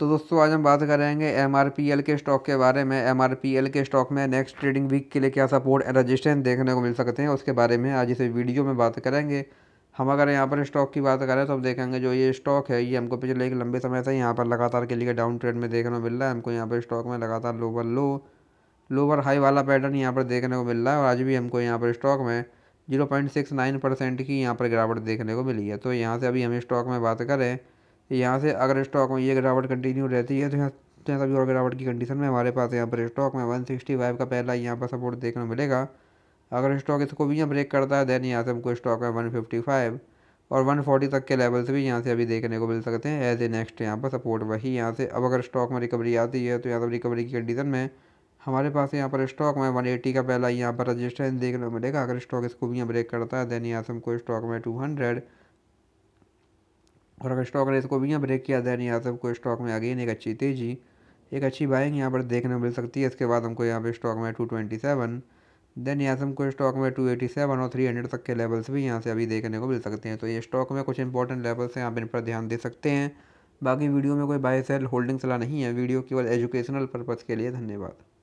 तो दोस्तों आज हम बात करेंगे एम के स्टॉक के बारे में एम के स्टॉक में नेक्स्ट ट्रेडिंग वीक के लिए क्या सपोर्ट एंड रजिस्टेंस देखने को मिल सकते हैं उसके बारे में आज इस वीडियो में बात करेंगे हम अगर यहाँ पर स्टॉक की बात करें तो हम देखेंगे जो ये स्टॉक है ये हमको पिछले एक लंबे समय से यहाँ पर लगातार के लिए डाउन ट्रेड में देखने को मिल रहा है हमको यहाँ पर स्टॉक में लगातार लोवर लो लोवर हाई वाला पैटर्न यहाँ पर देखने को मिल रहा है और आज भी हमको यहाँ पर स्टॉक में zero point six nine percent की यहाँ पर गिरावट देखने को मिली है तो यहाँ से अभी हम स्टॉक में बात करें यहाँ से अगर स्टॉक में ये गिरावट कंटिन्यू रहती है तो यहाँ तो यहाँ सभी और गिरावट की कंडीशन में हमारे पास यहाँ पर स्टॉक में फाइव का पहला यहाँ पर सपोर्ट देखने को मिलेगा अगर स्टॉक इसको भी यहाँ ब्रेक करता है देन यहाँ से हमको स्टॉक में फाइव और 140 तक के लेवल से भी यहाँ से अभी देखने को मिल सकते हैं एज ए नेक्स्ट यहाँ पर सपोर्ट वही यहाँ से अब अगर स्टॉक में रिकवरी आती है तो यहाँ पर रिकवरी की कंडीशन में हमारे पास यहाँ पर स्टॉक में 180 का पहला यहाँ पर रजिस्टेंस देखने को मिलेगा अगर स्टॉक इसको भी यहाँ ब्रेक करता है देन यहाँ से हमको स्टॉक में टू हंड्रेड और अगर स्टॉक ने इसको भी यहाँ ब्रेक किया दैन यादव को स्टॉक में अगेन एक अच्छी तेज़ी एक अच्छी बाइंग यहाँ पर देखने को मिल सकती है इसके बाद हमको यहाँ पे स्टॉक में टू ट्वेंटी सेवन देन यहाँ से हमको स्टॉक में टू एटी सेवन और थ्री हंड्रेड तक के लेवल्स भी यहाँ से अभी देखने को मिल सकते हैं तो ये स्टॉक में कुछ इंपॉर्टेंट लेवल्स हैं आप इन पर ध्यान दे सकते हैं बाकी वीडियो में कोई बाय सेल होल्डिंग सलाह नहीं है वीडियो केवल एजुकेशनल पर्पज़ के लिए धन्यवाद